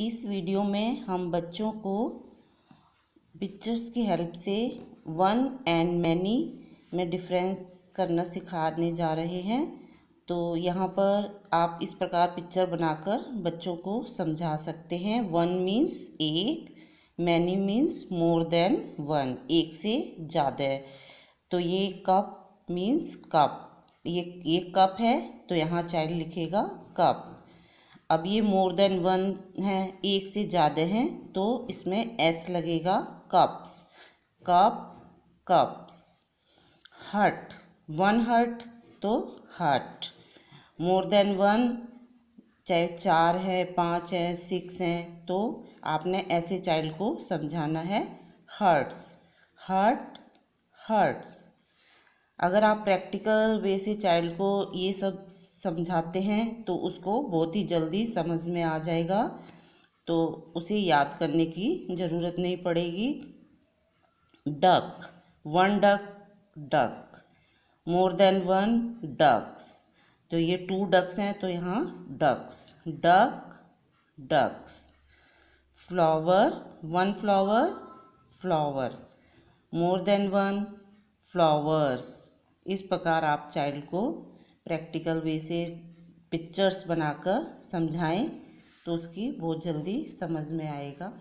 इस वीडियो में हम बच्चों को पिक्चर्स की हेल्प से वन एंड मैनी में डिफरेंस करना सिखाने जा रहे हैं तो यहाँ पर आप इस प्रकार पिक्चर बनाकर बच्चों को समझा सकते हैं वन मीन्स एक many means more than one एक से ज़्यादा तो ये कप मीन्स कप ये ये कप है तो यहाँ चाइल्ड लिखेगा कप अब ये मोर देन वन है एक से ज़्यादा हैं तो इसमें एस लगेगा cups cup cups hut one hut तो हट मोर देन वन चाहे चार है पाँच है सिक्स हैं तो आपने ऐसे चाइल्ड को समझाना है हर्ट्स हर्ट हर्ट्स अगर आप प्रैक्टिकल वे से चाइल्ड को ये सब समझाते हैं तो उसको बहुत ही जल्दी समझ में आ जाएगा तो उसे याद करने की ज़रूरत नहीं पड़ेगी duck one duck duck more than one ducks तो ये टू डक्स हैं तो यहाँ ducks duck ducks flower one flower flower more than one flowers इस प्रकार आप चाइल्ड को प्रैक्टिकल वे से पिक्चर्स बनाकर समझाएं तो उसकी बहुत जल्दी समझ में आएगा